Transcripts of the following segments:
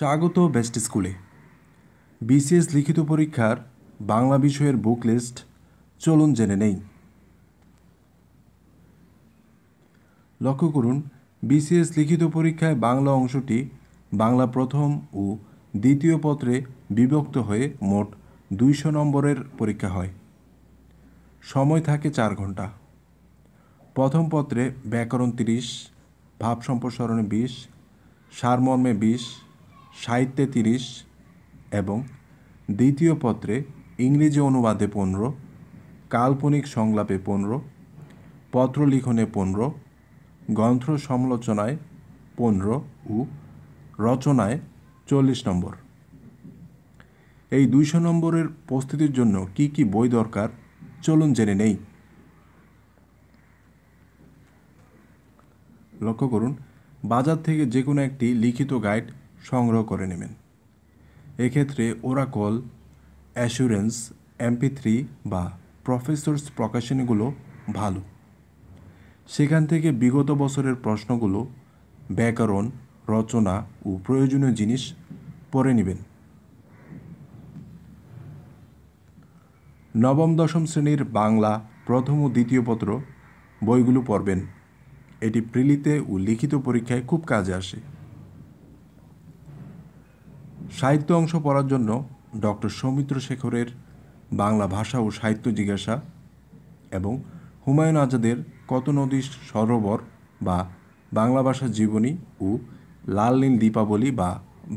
স্বাগত বেস্ট স্কুলে বিসিএস লিখিত পরীক্ষার বাংলা বিষয়ের বুক লিস্ট চলুন জেনে নেই লক্ষ্য করুন বিসিএস লিখিত পরীক্ষায় বাংলা অংশটি বাংলা প্রথম ও দ্বিতীয় পত্রে বিভক্ত হয়ে মোট দুইশো নম্বরের পরীক্ষা হয় সময় থাকে চার ঘন্টা প্রথম পত্রে ব্যাকরণ তিরিশ ভাব সম্প্রসারণে বিশ সারমর্মে বিশ সাহিত্যে তিরিশ এবং দ্বিতীয় পত্রে ইংরেজি অনুবাদে পনেরো কাল্পনিক সংলাপে পনেরো পত্রলিখনে পনেরো গ্রন্থ সমালোচনায় পনেরো ও রচনায় চল্লিশ নম্বর এই দুইশো নম্বরের প্রস্তুতির জন্য কি কি বই দরকার চলুন জেনে নেই লক্ষ্য করুন বাজার থেকে যে কোনো একটি লিখিত গাইড সংগ্রহ করে নেবেন এক্ষেত্রে ওরাকল অ্যাসুরেন্স এমপি থ্রি বা প্রফেসর্স প্রকাশনীগুলো ভালো সেখান থেকে বিগত বছরের প্রশ্নগুলো ব্যাকরণ রচনা ও প্রয়োজনীয় জিনিস পড়ে নেবেন নবম দশম শ্রেণীর বাংলা প্রথম ও দ্বিতীয় পত্র বইগুলো পড়বেন এটি প্রিলিতে ও লিখিত পরীক্ষায় খুব কাজে আসে সাহিত্য অংশ পড়ার জন্য ডক্টর সৌমিত্র শেখরের বাংলা ভাষা ও সাহিত্য জিজ্ঞাসা এবং হুমায়ুন আজাদের কত নদী সরোবর বা বাংলা ভাষার জীবনী ও লাল নীল দীপাবলি বা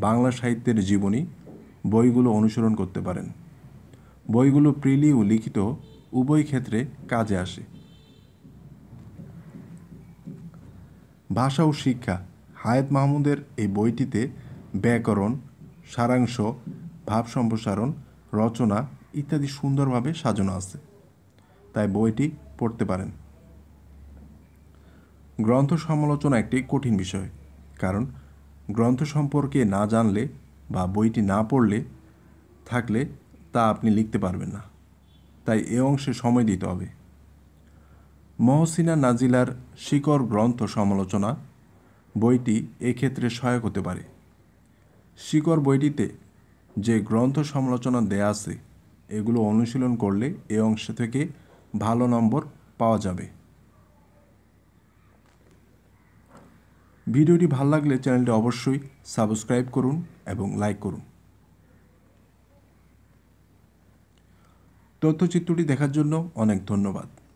বাংলা সাহিত্যের জীবনী বইগুলো অনুসরণ করতে পারেন বইগুলো প্রিলি ও লিখিত উভয় ক্ষেত্রে কাজে আসে ভাষা ও শিক্ষা হায়াত মাহমুদের এই বইটিতে ব্যাকরণ সারাংশ ভাব সম্প্রসারণ রচনা ইত্যাদি সুন্দরভাবে সাজানো আছে তাই বইটি পড়তে পারেন গ্রন্থ সমালোচনা একটি কঠিন বিষয় কারণ গ্রন্থ সম্পর্কে না জানলে বা বইটি না পড়লে থাকলে তা আপনি লিখতে পারবেন না তাই এ অংশে সময় দিতে হবে মহসিনা নাজিলার শিকর গ্রন্থ সমালোচনা বইটি এক্ষেত্রে সহায়ক হতে পারে শিকড় বইটিতে যে গ্রন্থ সমালোচনা দেয়া আছে এগুলো অনুশীলন করলে এ অংশ থেকে ভালো নম্বর পাওয়া যাবে ভিডিওটি ভাল লাগলে চ্যানেলটি অবশ্যই সাবস্ক্রাইব করুন এবং লাইক করুন তথ্যচিত্রটি দেখার জন্য অনেক ধন্যবাদ